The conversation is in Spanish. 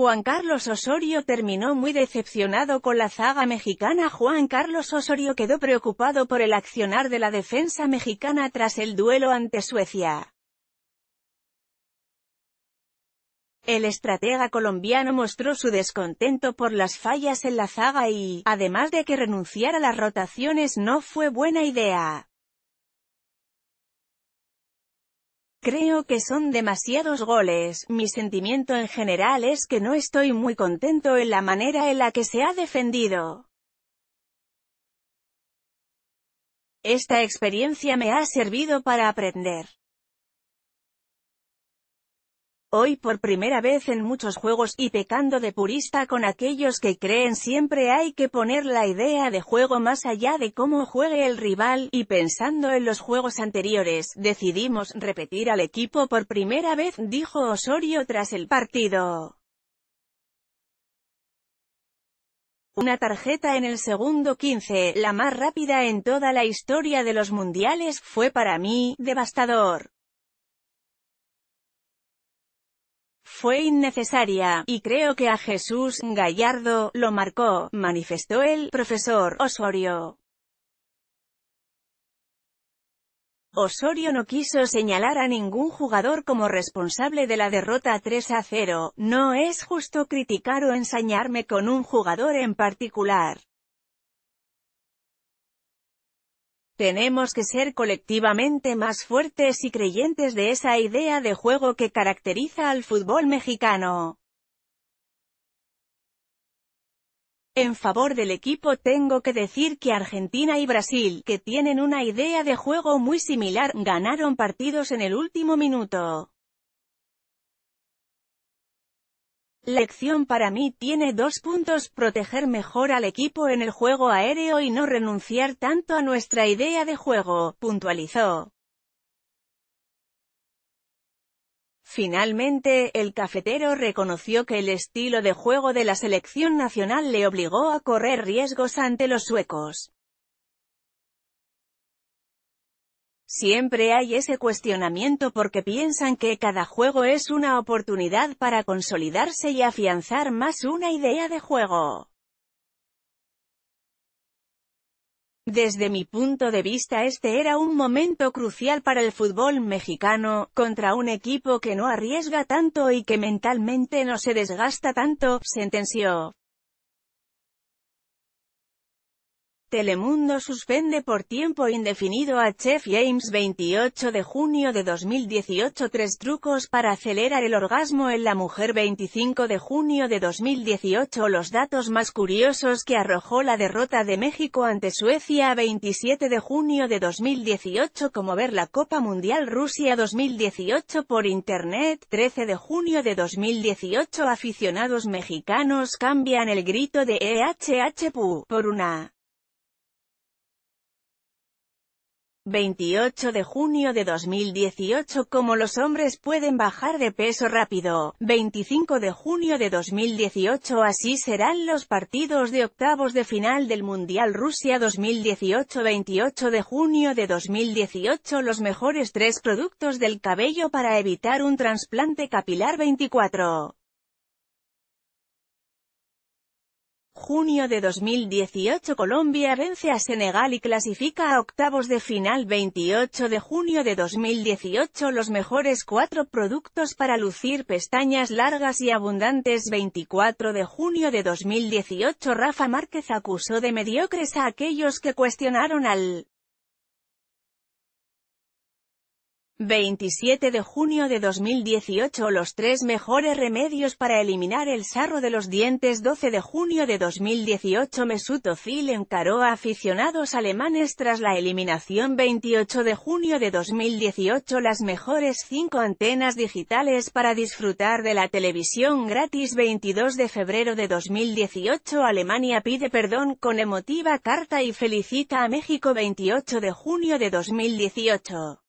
Juan Carlos Osorio terminó muy decepcionado con la zaga mexicana. Juan Carlos Osorio quedó preocupado por el accionar de la defensa mexicana tras el duelo ante Suecia. El estratega colombiano mostró su descontento por las fallas en la zaga y, además de que renunciar a las rotaciones no fue buena idea. Creo que son demasiados goles, mi sentimiento en general es que no estoy muy contento en la manera en la que se ha defendido. Esta experiencia me ha servido para aprender hoy por primera vez en muchos juegos, y pecando de purista con aquellos que creen siempre hay que poner la idea de juego más allá de cómo juegue el rival, y pensando en los juegos anteriores, decidimos repetir al equipo por primera vez, dijo Osorio tras el partido. una tarjeta en el segundo 15, la más rápida en toda la historia de los mundiales, fue para mí, devastador. fue innecesaria, y creo que a Jesús Gallardo lo marcó, manifestó el profesor Osorio. Osorio no quiso señalar a ningún jugador como responsable de la derrota 3 a 0, no es justo criticar o ensañarme con un jugador en particular. Tenemos que ser colectivamente más fuertes y creyentes de esa idea de juego que caracteriza al fútbol mexicano. En favor del equipo tengo que decir que Argentina y Brasil, que tienen una idea de juego muy similar, ganaron partidos en el último minuto. «La Lección para mí tiene dos puntos, proteger mejor al equipo en el juego aéreo y no renunciar tanto a nuestra idea de juego, puntualizó. Finalmente, el cafetero reconoció que el estilo de juego de la selección nacional le obligó a correr riesgos ante los suecos. Siempre hay ese cuestionamiento porque piensan que cada juego es una oportunidad para consolidarse y afianzar más una idea de juego. Desde mi punto de vista este era un momento crucial para el fútbol mexicano, contra un equipo que no arriesga tanto y que mentalmente no se desgasta tanto, sentenció. Telemundo suspende por tiempo indefinido a Chef James 28 de junio de 2018 Tres trucos para acelerar el orgasmo en la mujer 25 de junio de 2018 Los datos más curiosos que arrojó la derrota de México ante Suecia 27 de junio de 2018 Como ver la Copa Mundial Rusia 2018 por Internet 13 de junio de 2018 Aficionados mexicanos cambian el grito de EHHP por una 28 de junio de 2018 Como los hombres pueden bajar de peso rápido, 25 de junio de 2018 Así serán los partidos de octavos de final del Mundial Rusia 2018 28 de junio de 2018 Los mejores tres productos del cabello para evitar un trasplante capilar 24 Junio de 2018 Colombia vence a Senegal y clasifica a octavos de final 28 de junio de 2018 Los mejores cuatro productos para lucir pestañas largas y abundantes 24 de junio de 2018 Rafa Márquez acusó de mediocres a aquellos que cuestionaron al 27 de junio de 2018 Los tres mejores remedios para eliminar el sarro de los dientes 12 de junio de 2018 Mesut Özil encaró a aficionados alemanes tras la eliminación 28 de junio de 2018 Las mejores cinco antenas digitales para disfrutar de la televisión gratis 22 de febrero de 2018 Alemania pide perdón con emotiva carta y felicita a México 28 de junio de 2018